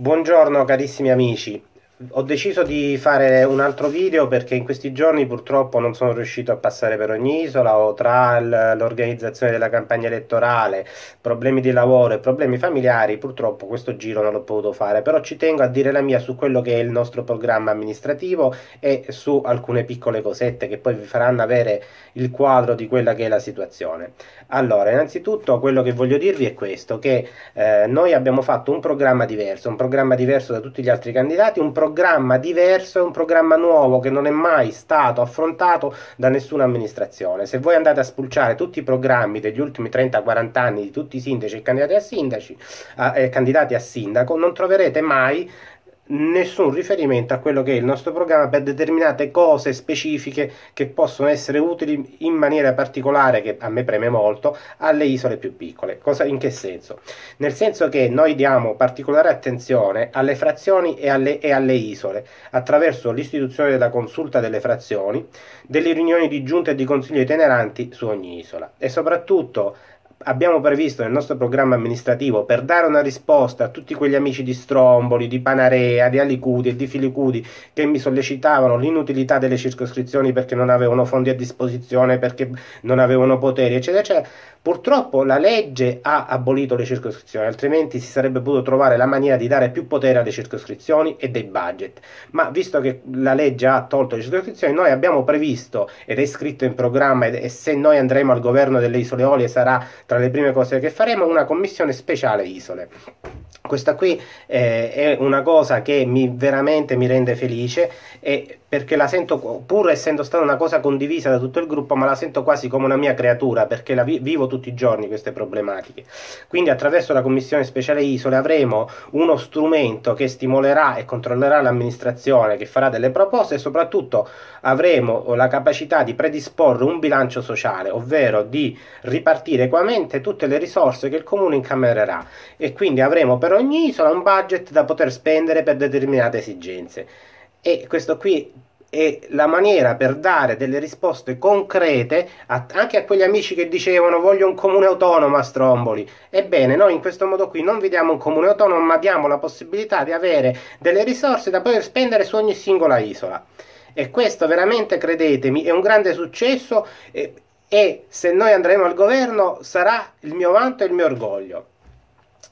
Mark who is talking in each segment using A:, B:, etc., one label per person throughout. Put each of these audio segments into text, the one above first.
A: Buongiorno carissimi amici ho deciso di fare un altro video perché in questi giorni purtroppo non sono riuscito a passare per ogni isola o tra l'organizzazione della campagna elettorale, problemi di lavoro e problemi familiari, purtroppo questo giro non l'ho potuto fare, però ci tengo a dire la mia su quello che è il nostro programma amministrativo e su alcune piccole cosette che poi vi faranno avere il quadro di quella che è la situazione. Allora, innanzitutto quello che voglio dirvi è questo, che eh, noi abbiamo fatto un programma diverso, un programma diverso da tutti gli altri candidati, un programma programma diverso, è un programma nuovo che non è mai stato affrontato da nessuna amministrazione. Se voi andate a spulciare tutti i programmi degli ultimi 30-40 anni di tutti i sindaci e candidati a sindaci, eh, candidati a sindaco, non troverete mai nessun riferimento a quello che è il nostro programma per determinate cose specifiche che possono essere utili in maniera particolare, che a me preme molto, alle isole più piccole. Cosa, in che senso? Nel senso che noi diamo particolare attenzione alle frazioni e alle, e alle isole attraverso l'istituzione della consulta delle frazioni, delle riunioni di giunta e di consiglio itineranti su ogni isola e soprattutto abbiamo previsto nel nostro programma amministrativo per dare una risposta a tutti quegli amici di Stromboli, di Panarea, di Alicudi e di Filicudi che mi sollecitavano l'inutilità delle circoscrizioni perché non avevano fondi a disposizione, perché non avevano poteri, eccetera, eccetera. Purtroppo la legge ha abolito le circoscrizioni, altrimenti si sarebbe potuto trovare la maniera di dare più potere alle circoscrizioni e dei budget. Ma visto che la legge ha tolto le circoscrizioni, noi abbiamo previsto ed è scritto in programma e se noi andremo al governo delle isole Olie sarà tra le prime cose che faremo una commissione speciale isole. Questa qui eh, è una cosa che mi, veramente mi rende felice e perché la sento, pur essendo stata una cosa condivisa da tutto il gruppo, ma la sento quasi come una mia creatura, perché la vi- vivo tutti i giorni queste problematiche. Quindi attraverso la Commissione Speciale Isole avremo uno strumento che stimolerà e controllerà l'amministrazione, che farà delle proposte e soprattutto avremo la capacità di predisporre un bilancio sociale, ovvero di ripartire equamente tutte le risorse che il Comune incamererà e quindi avremo per ogni isola un budget da poter spendere per determinate esigenze. E questo qui è la maniera per dare delle risposte concrete a, anche a quegli amici che dicevano voglio un comune autonomo a Stromboli. Ebbene, noi in questo modo qui non vi diamo un comune autonomo, ma diamo la possibilità di avere delle risorse da poter spendere su ogni singola isola. E questo veramente, credetemi, è un grande successo e, e se noi andremo al governo sarà il mio vanto e il mio orgoglio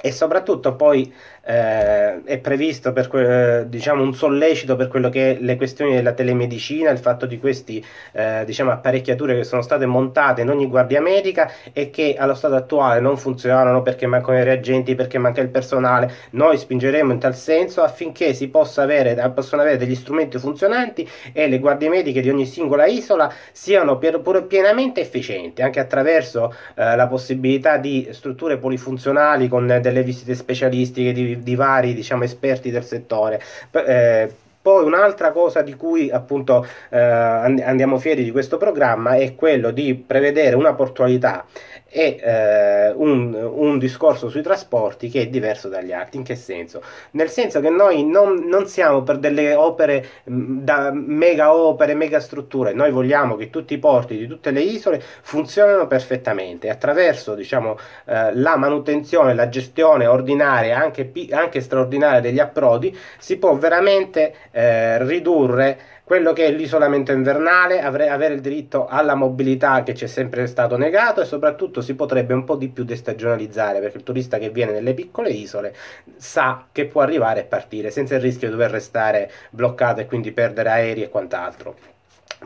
A: e soprattutto poi eh, è previsto per, eh, diciamo, un sollecito per quello che è le questioni della telemedicina, il fatto di queste eh, diciamo, apparecchiature che sono state montate in ogni guardia medica e che allo stato attuale non funzionano perché mancano i reagenti, perché manca il personale. Noi spingeremo in tal senso affinché si possa avere, eh, possano avere degli strumenti funzionanti e le guardie mediche di ogni singola isola siano pier, pienamente efficienti, anche attraverso eh, la possibilità di strutture polifunzionali con delle visite specialistiche di, di vari diciamo, esperti del settore. Eh, poi un'altra cosa di cui appunto eh, andiamo fieri di questo programma è quello di prevedere una portualità e eh, un, un, discorso sui trasporti che è diverso dagli altri. In che senso? Nel senso che noi non, non siamo per delle opere, mm, da mega opere, mega strutture, noi vogliamo che tutti i porti di tutte le isole funzionino perfettamente attraverso diciamo, eh, la manutenzione, la gestione ordinaria, anche, anche straordinaria degli approdi, si può veramente eh, ridurre quello che è l'isolamento invernale, avre- avere il diritto alla mobilità che ci è sempre stato negato e soprattutto si potrebbe un po' di più destagionalizzare perché il turista che viene nelle piccole isole sa che può arrivare e partire senza il rischio di dover restare bloccato e quindi perdere aerei e quant'altro.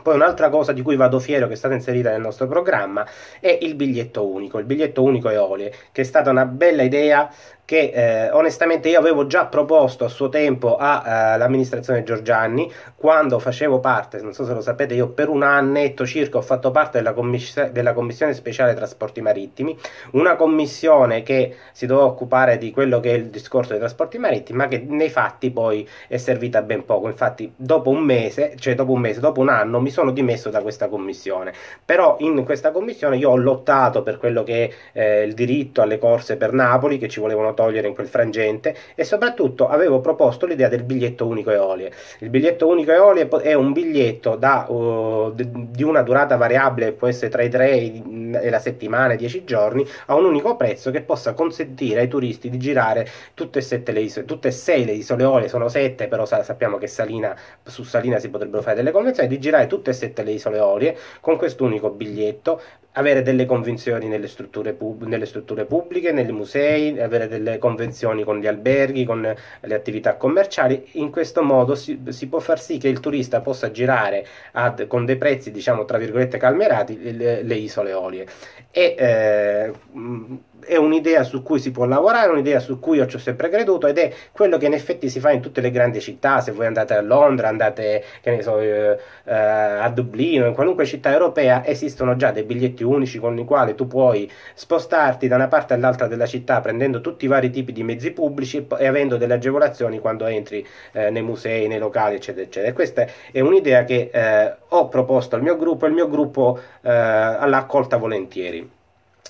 A: Poi un'altra cosa di cui vado fiero che è stata inserita nel nostro programma è il biglietto unico, il biglietto unico Eolie, che è stata una bella idea che eh, onestamente io avevo già proposto a suo tempo all'amministrazione eh, Giorgianni quando facevo parte, non so se lo sapete, io per un annetto circa ho fatto parte della, commiss- della commissione speciale trasporti marittimi, una commissione che si doveva occupare di quello che è il discorso dei trasporti marittimi, ma che nei fatti poi è servita ben poco. Infatti, dopo un mese, cioè dopo un mese, dopo un anno, mi sono dimesso da questa commissione. Però in questa commissione io ho lottato per quello che è eh, il diritto alle corse per Napoli, che ci volevano togliere in quel frangente e soprattutto avevo proposto l'idea del biglietto unico eolie. Il biglietto unico eolie è un biglietto da, uh, di una durata variabile, può essere tra i 3 mm, e la settimana, 10 giorni, a un unico prezzo che possa consentire ai turisti di girare tutte e, sette le isole, tutte e sei le isole eolie, sono 7 però sa, sappiamo che Salina, su Salina si potrebbero fare delle convenzioni, di girare tutte e sette le isole eolie con quest'unico biglietto avere delle convinzioni nelle strutture, pub- nelle strutture pubbliche, nei musei, avere delle delle convenzioni con gli alberghi, con le attività commerciali. In questo modo si, si può far sì che il turista possa girare ad, con dei prezzi, diciamo, tra virgolette calmerati, le, le isole olie e eh, mm, è un'idea su cui si può lavorare, un'idea su cui io ci ho sempre creduto ed è quello che in effetti si fa in tutte le grandi città, se voi andate a Londra, andate so, eh, eh, a Dublino, in qualunque città europea esistono già dei biglietti unici con i quali tu puoi spostarti da una parte all'altra della città prendendo tutti i vari tipi di mezzi pubblici e avendo delle agevolazioni quando entri eh, nei musei, nei locali, eccetera, eccetera. questa è un'idea che eh, ho proposto al mio gruppo e il mio gruppo eh, l'ha accolta volentieri.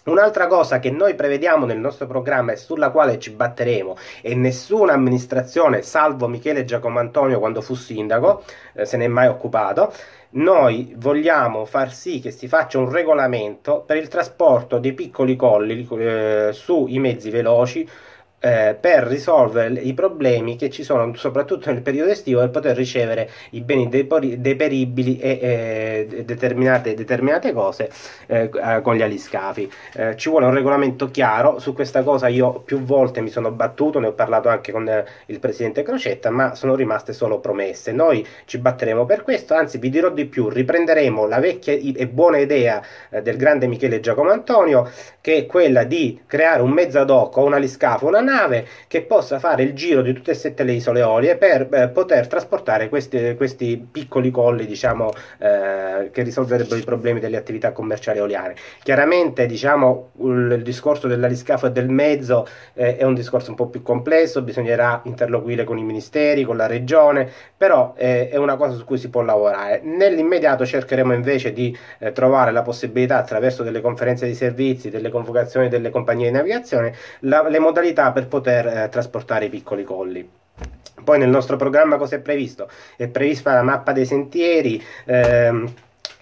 A: Un'altra cosa che noi prevediamo nel nostro programma e sulla quale ci batteremo e nessuna amministrazione, salvo Michele Giacomo Antonio quando fu sindaco, eh, se ne è mai occupato, noi vogliamo far sì che si faccia un regolamento per il trasporto dei piccoli colli eh, sui mezzi veloci eh, per risolvere i problemi che ci sono soprattutto nel periodo estivo e poter ricevere i beni deperibili e eh, determinate, determinate, cose eh, con gli aliscafi. Eh, ci vuole un regolamento chiaro, su questa cosa io più volte mi sono battuto, ne ho parlato anche con eh, il presidente Crocetta, ma sono rimaste solo promesse. Noi ci batteremo per questo, anzi vi dirò di più, riprenderemo la vecchia e buona idea eh, del grande Michele Giacomo Antonio, che è quella di creare un mezzo ad hoc o un aliscafo, una nave che possa fare il giro di tutte e sette le isole Olie per eh, poter trasportare questi, questi, piccoli colli diciamo, eh, che risolverebbero i problemi delle attività commerciali oleare. Chiaramente diciamo, il discorso dell'aliscafo e del mezzo eh, è un discorso un po' più complesso, bisognerà interloquire con i ministeri, con la regione, però eh, è una cosa su cui si può lavorare. Nell'immediato cercheremo invece di eh, trovare la possibilità attraverso delle conferenze di servizi, delle convocazioni delle compagnie di navigazione, la, le modalità per per poter eh, trasportare i piccoli colli. Poi nel nostro programma cosa è previsto? È prevista la mappa dei sentieri. Ehm,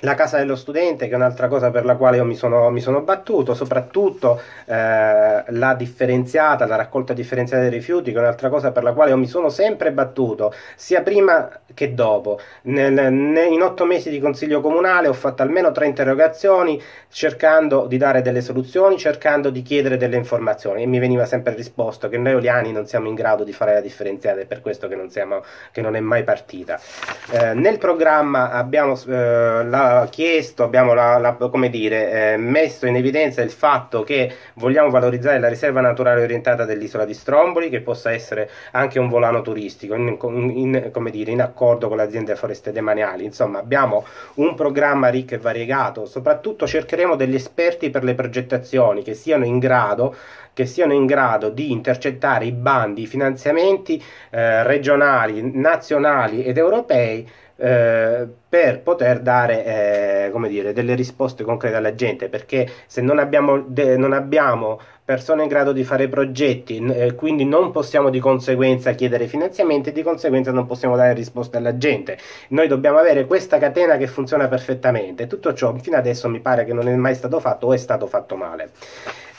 A: la casa dello studente, che è un'altra cosa per la quale io mi sono, mi sono battuto, soprattutto eh, la differenziata, la raccolta differenziata dei rifiuti, che è un'altra cosa per la quale io mi sono sempre battuto, sia prima che dopo. Nel, nel, in otto mesi di consiglio comunale ho fatto almeno tre interrogazioni cercando di dare delle soluzioni, cercando di chiedere delle informazioni e mi veniva sempre risposto che noi oliani non siamo in grado di fare la differenziata, è per questo che non, siamo, che non è mai partita. Eh, nel programma abbiamo eh, la abbiamo chiesto, abbiamo la, la, come dire, eh, messo in evidenza il fatto che vogliamo valorizzare la riserva naturale orientata dell'isola di Stromboli, che possa essere anche un volano turistico, in, in, in, dire, in accordo con l'azienda Foreste Demaniali. Insomma, abbiamo un programma ricco e variegato, soprattutto cercheremo degli esperti per le progettazioni che siano in grado che siano in grado di intercettare i bandi, i finanziamenti eh, regionali, nazionali ed europei eh, per poter dare eh, dire, delle risposte concrete alla gente, perché se non abbiamo, de- non abbiamo persone in grado di fare progetti, eh, quindi non possiamo di conseguenza chiedere finanziamenti e di conseguenza non possiamo dare risposte alla gente. Noi dobbiamo avere questa catena che funziona perfettamente. Tutto ciò fino adesso mi pare che non è mai stato fatto o è stato fatto male.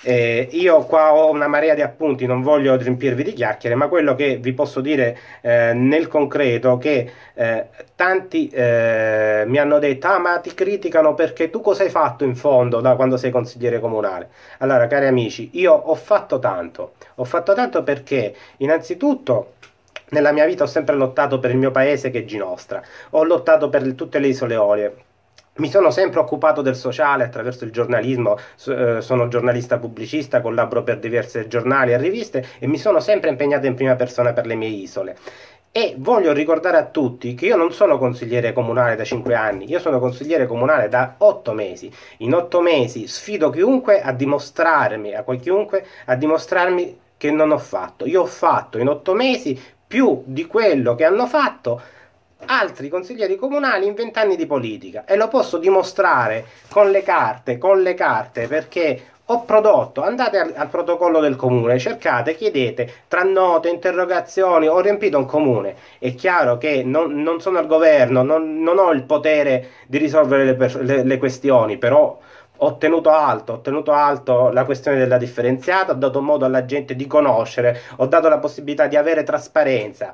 A: Eh, io qua ho una marea di appunti, non voglio riempirvi di chiacchiere, ma quello che vi posso dire eh, nel concreto è che eh, tanti eh, eh, mi hanno detto ah ma ti criticano perché tu cosa hai fatto in fondo da quando sei consigliere comunale allora cari amici io ho fatto tanto ho fatto tanto perché innanzitutto nella mia vita ho sempre lottato per il mio paese che è Ginostra ho lottato per tutte le isole Olie mi sono sempre occupato del sociale attraverso il giornalismo, eh, sono giornalista pubblicista, collaboro per diversi giornali e riviste e mi sono sempre impegnato in prima persona per le mie isole. E voglio ricordare a tutti che io non sono consigliere comunale da 5 anni, io sono consigliere comunale da 8 mesi. In 8 mesi sfido chiunque a dimostrarmi, a qualunque, a dimostrarmi che non ho fatto. Io ho fatto in 8 mesi più di quello che hanno fatto altri consiglieri comunali in vent'anni di politica e lo posso dimostrare con le carte, con le carte perché ho prodotto, andate al, al, protocollo del comune, cercate, chiedete tra note, interrogazioni, ho riempito un comune. È chiaro che non, non sono al governo, non, non, ho il potere di risolvere le, le, le questioni, però ho tenuto alto, ho tenuto alto la questione della differenziata, ho dato modo alla gente di conoscere, ho dato la possibilità di avere trasparenza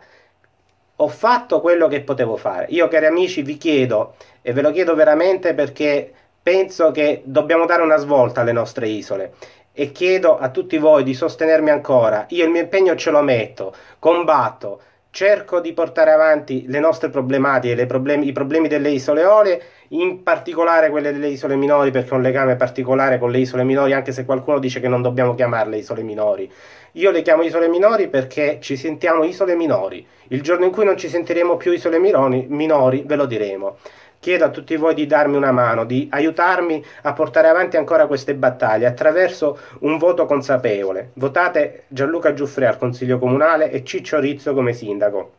A: ho fatto quello che potevo fare. Io, cari amici, vi chiedo e ve lo chiedo veramente perché Penso che dobbiamo dare una svolta alle nostre isole e chiedo a tutti voi di sostenermi ancora. Io il mio impegno ce lo metto, combatto, cerco di portare avanti le nostre problematiche, problemi, i problemi delle isole Ole, in particolare quelle delle isole minori perché ho un legame particolare con le isole minori, anche se qualcuno dice che non dobbiamo chiamarle isole minori. Io le chiamo isole minori perché ci sentiamo isole minori. Il giorno in cui non ci sentiremo più isole minori, minori ve lo diremo. Chiedo a tutti voi di darmi una mano, di aiutarmi a portare avanti ancora queste battaglie attraverso un voto consapevole. Votate Gianluca Giuffre al Consiglio Comunale e Ciccio Rizzo come sindaco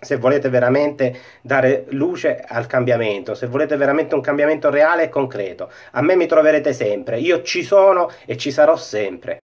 A: se volete veramente dare luce al cambiamento, se volete veramente un cambiamento reale e concreto. A me mi troverete sempre, io ci sono e ci sarò sempre.